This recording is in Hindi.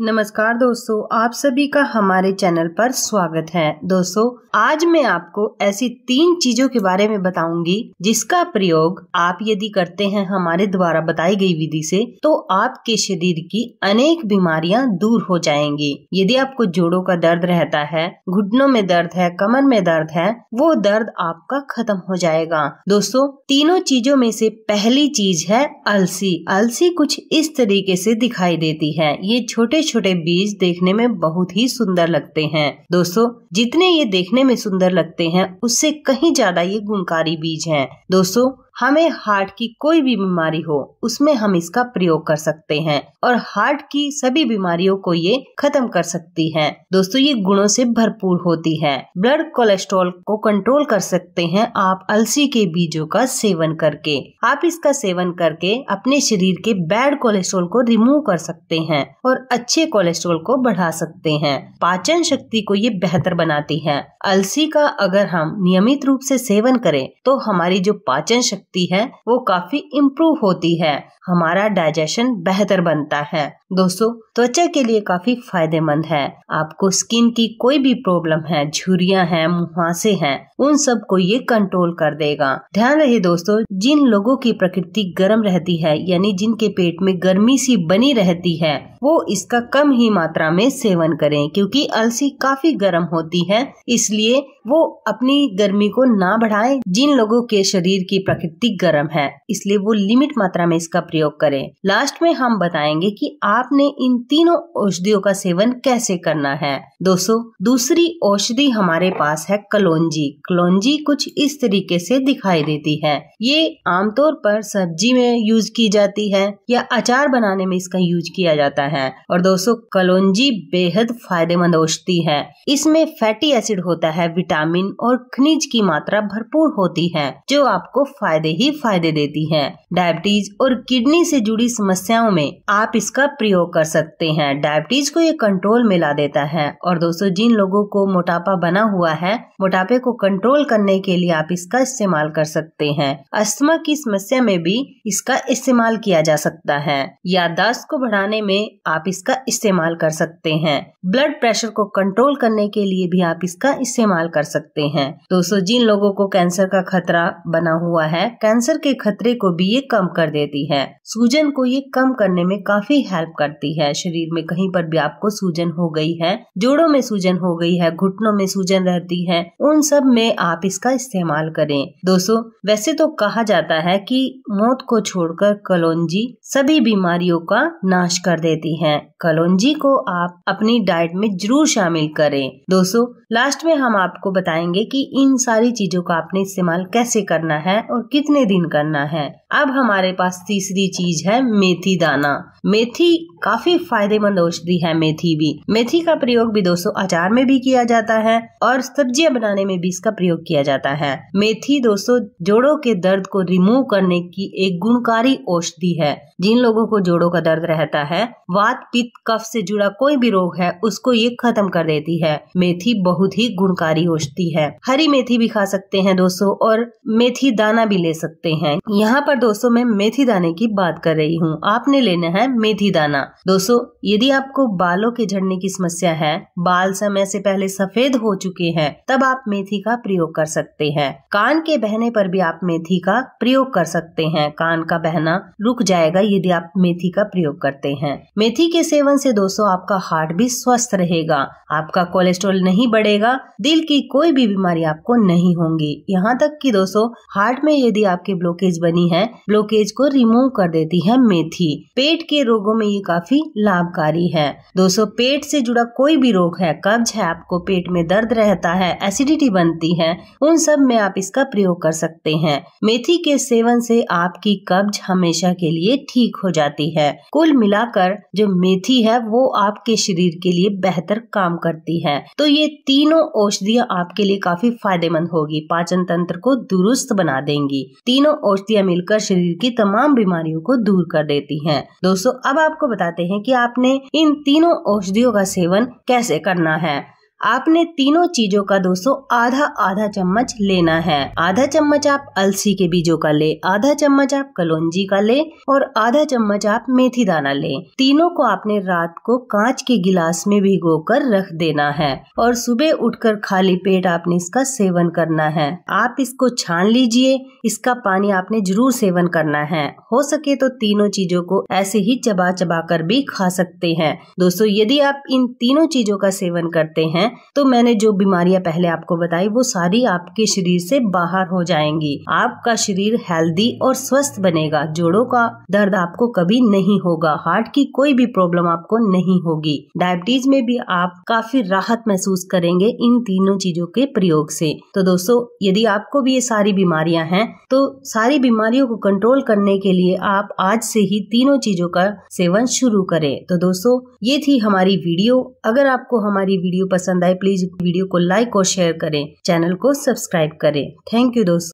नमस्कार दोस्तों आप सभी का हमारे चैनल पर स्वागत है दोस्तों आज मैं आपको ऐसी तीन चीजों के बारे में बताऊंगी जिसका प्रयोग आप यदि करते हैं हमारे द्वारा बताई गई विधि से तो आपके शरीर की अनेक बीमारियां दूर हो जाएंगी यदि आपको जोड़ों का दर्द रहता है घुटनों में दर्द है कमर में दर्द है वो दर्द आपका खत्म हो जाएगा दोस्तों तीनों चीजों में से पहली चीज है अलसी अलसी कुछ इस तरीके से दिखाई देती है ये छोटे छोटे बीज देखने में बहुत ही सुंदर लगते हैं दोस्तों जितने ये देखने में सुंदर लगते हैं उससे कहीं ज्यादा ये गुणकारी बीज हैं दोस्तों हमें हार्ट की कोई भी बीमारी हो उसमें हम इसका प्रयोग कर सकते हैं और हार्ट की सभी बीमारियों को ये खत्म कर सकती है दोस्तों ये गुणों से भरपूर होती है ब्लड कोलेस्ट्रॉल को कंट्रोल कर सकते हैं आप अलसी के बीजों का सेवन करके आप इसका सेवन करके अपने शरीर के बैड कोलेस्ट्रोल को रिमूव कर सकते हैं और अच्छे कोलेस्ट्रोल को बढ़ा सकते हैं पाचन शक्ति को ये बेहतर बनाती है अलसी का अगर हम नियमित रूप से सेवन करें तो हमारी जो पाचन शक्ति सकती है वो काफी इम्प्रूव होती है हमारा डाइजेशन बेहतर बनता है दोस्तों त्वचा के लिए काफी फायदेमंद है आपको स्किन की कोई भी प्रॉब्लम है झुरियां हैं मुहासे हैं उन सब को ये कंट्रोल कर देगा ध्यान रहे दोस्तों जिन लोगों की प्रकृति गर्म रहती है यानी जिनके पेट में गर्मी सी बनी रहती है वो इसका कम ही मात्रा में सेवन करें क्योंकि अलसी काफी गर्म होती है इसलिए वो अपनी गर्मी को ना बढ़ाएं जिन लोगों के शरीर की प्रकृति गर्म है इसलिए वो लिमिट मात्रा में इसका प्रयोग करें लास्ट में हम बताएंगे कि आपने इन तीनों औषधियों का सेवन कैसे करना है दोस्तों दूसरी औषधि हमारे पास है कलोंजी कलौजी कुछ इस तरीके से दिखाई देती है ये आमतौर पर सब्जी में यूज की जाती है या अचार बनाने में इसका यूज किया जाता है और दोस्तों कलौजी बेहद फायदेमंद औषधि है इसमें फैटी एसिड होता है विटामिन और खनिज की मात्रा भरपूर होती है जो आपको फायदे ही फायदे देती है डायबिटीज और किडनी से जुड़ी समस्याओं में आप इसका प्रयोग कर सकते हैं डायबिटीज को ये कंट्रोल में ला देता है और दोस्तों जिन लोगों को मोटापा बना हुआ है मोटापे को कंट्रोल कंट्रोल करने के लिए आप इसका इस्तेमाल कर सकते हैं अस्थमा की समस्या में भी इसका इस्तेमाल किया जा सकता है याददाश्त को बढ़ाने में आप इसका इस्तेमाल कर सकते हैं ब्लड प्रेशर को कंट्रोल करने के लिए भी आप इसका इस्तेमाल कर सकते हैं दोस्तों जिन लोगों को कैंसर का खतरा बना हुआ है कैंसर के खतरे को भी ये कम कर देती है सूजन को ये कम करने में काफी हेल्प करती है शरीर में कहीं पर भी आपको सूजन हो गई है जोड़ों में सूजन हो गई है घुटनों में सूजन रहती है उन सब में में आप इसका इस्तेमाल करें दोस्तों वैसे तो कहा जाता है कि मौत को छोड़कर कलौंजी सभी बीमारियों का नाश कर देती है कलौंजी को आप अपनी डाइट में जरूर शामिल करें दोस्तों लास्ट में हम आपको बताएंगे कि इन सारी चीजों का आपने इस्तेमाल कैसे करना है और कितने दिन करना है अब हमारे पास तीसरी चीज है मेथी दाना मेथी काफी फायदेमंद औषधि है मेथी भी मेथी का प्रयोग भी दोस्तों अचार में भी किया जाता है और सब्जियां बनाने में भी इसका प्रयोग किया जाता है मेथी दोस्तों जोड़ों के दर्द को रिमूव करने की एक गुणकारी औषधि है जिन लोगों को जोड़ों का दर्द रहता है वात पित्त कफ से जुड़ा कोई भी रोग है उसको ये खत्म कर देती है मेथी बहुत ही गुणकारी औषधि है हरी मेथी भी खा सकते हैं दोस्तों और मेथी दाना भी ले सकते हैं यहाँ पर दोस्तों मैं मेथी दाने की बात कर रही हूँ आपने लेना है मेथी दाना दोस्तों यदि आपको बालों के झड़ने की समस्या है बाल समय से पहले सफेद हो चुके हैं तब आप मेथी का प्रयोग कर सकते हैं कान के बहने पर भी आप मेथी का प्रयोग कर सकते हैं कान का बहना रुक जाएगा यदि आप मेथी का प्रयोग करते हैं मेथी के सेवन से दोस्तों आपका हार्ट भी स्वस्थ रहेगा आपका कोलेस्ट्रोल नहीं बढ़ेगा दिल की कोई भी बीमारी आपको नहीं होंगी यहाँ तक की दोस्तों हार्ट में यदि आपकी ब्लॉकेज बनी है ब्लॉकेज को रिमूव कर देती है मेथी पेट के रोगों में ये काफी लाभकारी है दोस्तों पेट से जुड़ा कोई भी रोग है कब्ज है आपको पेट में दर्द रहता है एसिडिटी बनती हैं उन सब में आप इसका प्रयोग कर सकते हैं मेथी के सेवन से आपकी कब्ज हमेशा के लिए ठीक हो जाती है कुल मिलाकर जो मेथी है वो आपके शरीर के लिए बेहतर काम करती है तो ये तीनों औषधियाँ आपके लिए काफी फायदेमंद होगी पाचन तंत्र को दुरुस्त बना देंगी तीनों औषधियाँ मिलकर शरीर की तमाम बीमारियों को दूर कर देती है दोस्तों अब आपको बताते हैं की आपने इन तीनों औषधियों का सेवन कैसे करना है आपने तीनों चीजों का दोस्तों आधा आधा चम्मच लेना है आधा चम्मच आप अलसी के बीजों का ले आधा चम्मच आप कलौजी का ले और आधा चम्मच आप मेथी दाना ले तीनों को आपने रात को कांच के गिलास में भिगो कर रख देना है और सुबह उठकर खाली पेट आपने इसका सेवन करना है आप इसको छान लीजिए इसका पानी आपने जरूर सेवन करना है हो सके तो तीनों चीजों को ऐसे ही चबा चबा कर भी खा सकते हैं दोस्तों यदि आप इन तीनों चीजों का सेवन करते हैं हैं तो मैंने जो बीमारियां पहले आपको बताई वो सारी आपके शरीर से बाहर हो जाएंगी आपका शरीर हेल्दी और स्वस्थ बनेगा जोड़ों का दर्द आपको कभी नहीं होगा हार्ट की कोई भी प्रॉब्लम आपको नहीं होगी डायबिटीज में भी आप काफी राहत महसूस करेंगे इन तीनों चीजों के प्रयोग से तो दोस्तों यदि आपको भी ये सारी बीमारियां हैं तो सारी बीमारियों को कंट्रोल करने के लिए आप आज से ही तीनों चीजों का सेवन शुरू करें तो दोस्तों ये थी हमारी वीडियो अगर आपको हमारी वीडियो पसंद पसंद आए प्लीज वीडियो को लाइक और शेयर करें चैनल को सब्सक्राइब करें थैंक यू दोस्तों